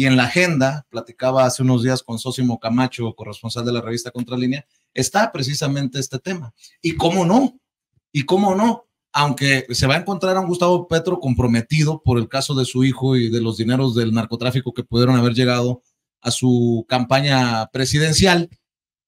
Y en la agenda, platicaba hace unos días con Sosimo Camacho, corresponsal de la revista Contralínea, está precisamente este tema. ¿Y cómo no? ¿Y cómo no? Aunque se va a encontrar a un Gustavo Petro comprometido por el caso de su hijo y de los dineros del narcotráfico que pudieron haber llegado a su campaña presidencial,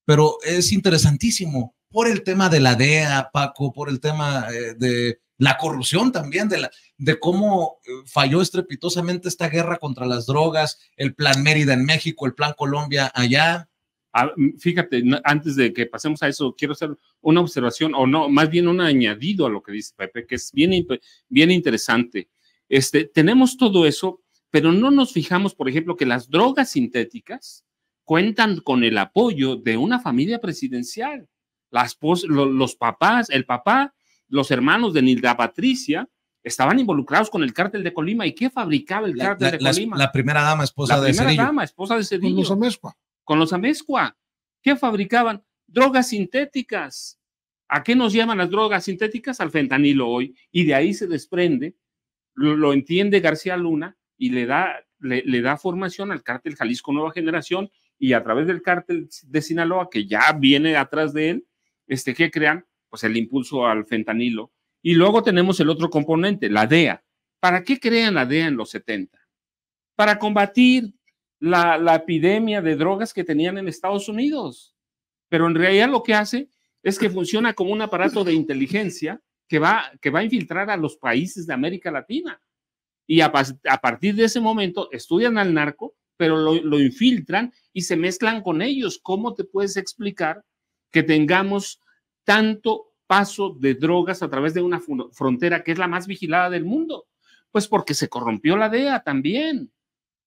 pero es interesantísimo por el tema de la DEA, Paco, por el tema eh, de la corrupción también, de, la, de cómo eh, falló estrepitosamente esta guerra contra las drogas, el plan Mérida en México, el plan Colombia allá. Ah, mm, fíjate, antes de que pasemos a eso, quiero hacer una observación, o no, más bien un añadido a lo que dice Pepe, que es bien, bien interesante. Este, tenemos todo eso, pero no nos fijamos, por ejemplo, que las drogas sintéticas cuentan con el apoyo de una familia presidencial. Las los papás, el papá los hermanos de Nilda Patricia estaban involucrados con el cártel de Colima. ¿Y qué fabricaba el cártel de Colima? La primera dama, esposa de Cedillo. La primera dama, esposa de Cedillo. Con los Amezcua. Con los Amezcua. ¿Qué fabricaban? Drogas sintéticas. ¿A qué nos llaman las drogas sintéticas? Al fentanilo hoy. Y de ahí se desprende, lo, entiende García Luna y le da, le, da formación al cártel Jalisco Nueva Generación y a través del cártel de Sinaloa, que ya viene atrás de él, este, qué crean pues el impulso al fentanilo. Y luego tenemos el otro componente, la DEA. ¿Para qué crean la DEA en los 70? Para combatir la, epidemia de drogas que tenían en Estados Unidos. Pero en realidad lo que hace es que funciona como un aparato de inteligencia que va, que va a infiltrar a los países de América Latina. Y a, a partir de ese momento estudian al narco, pero lo, lo infiltran y se mezclan con ellos. ¿Cómo te puedes explicar que tengamos tanto paso de drogas a través de una frontera que es la más vigilada del mundo? Pues porque se corrompió la DEA también.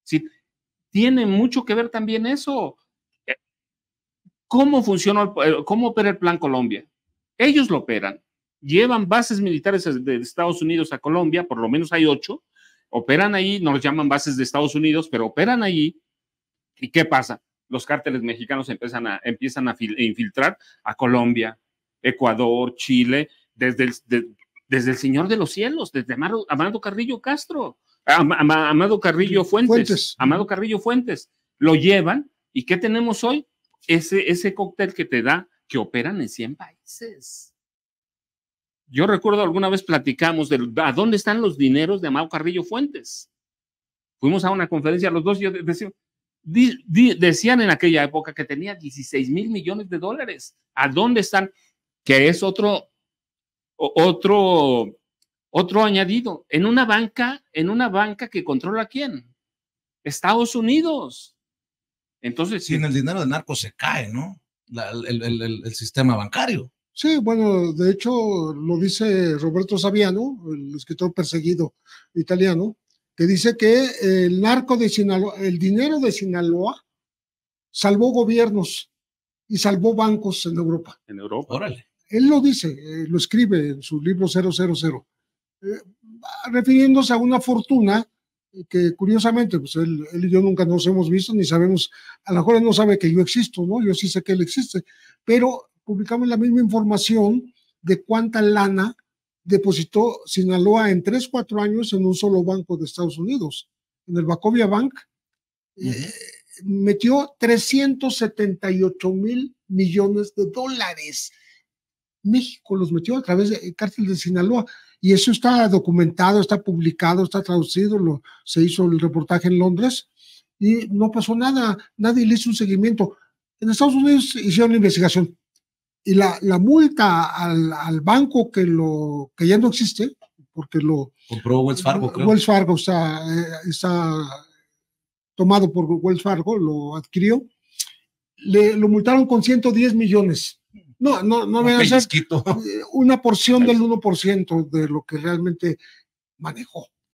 ¿Sí? Tiene mucho que ver también eso. Eh, ¿Cómo funciona, eh, cómo opera el Plan Colombia? Ellos lo operan. Llevan bases militares de Estados Unidos a Colombia, por lo menos hay ocho. Operan ahí, no los llaman bases de Estados Unidos, pero operan ahí, ¿Y qué pasa? Los cárteles mexicanos empiezan a, empiezan a infiltrar a Colombia, Ecuador, Chile, desde el, desde el Señor de los Cielos, desde Amado, Carrillo Castro, Amado Carrillo Fuentes, Amado Carrillo Fuentes, lo llevan. ¿Y qué tenemos hoy? Ese, ese cóctel que te da que operan en 100 países. Yo recuerdo alguna vez platicamos de a dónde están los dineros de Amado Carrillo Fuentes. Fuimos a una conferencia los dos y decían en aquella época que tenía 16 mil millones de dólares. ¿A dónde están? que es otro, otro, otro añadido. En una banca, en una banca que controla quién? Estados Unidos. Entonces. si en el dinero de narco se cae, ¿no? el, sistema bancario. Sí, bueno, de hecho lo dice Roberto Saviano, el escritor perseguido italiano, que dice que el narco de Sinaloa, el dinero de Sinaloa salvó gobiernos y salvó bancos en Europa. En Europa. Órale él lo dice, eh, lo escribe en su libro 000, eh, refiriéndose a una fortuna eh, que curiosamente, pues él, y yo nunca nos hemos visto ni sabemos, a lo mejor él no sabe que yo existo, ¿no? Yo sí sé que él existe, pero publicamos la misma información de cuánta lana depositó Sinaloa en 3, 4 años en un solo banco de Estados Unidos, en el Bacovia Bank. metió 378 mil millones de dólares México los metió a través de eh, cártel de Sinaloa. Y eso está documentado, está publicado, está traducido, lo, se hizo el reportaje en Londres y no pasó nada, nadie le hizo un seguimiento. En Estados Unidos hicieron la investigación y la, multa al, banco que, lo, que ya no existe, porque lo... Compró Wells Fargo, Wells Fargo está, eh, está tomado por Wells Fargo, lo adquirió, le, lo multaron con 110 millones no, no, no me eh, una porción del 1% de lo que realmente manejó.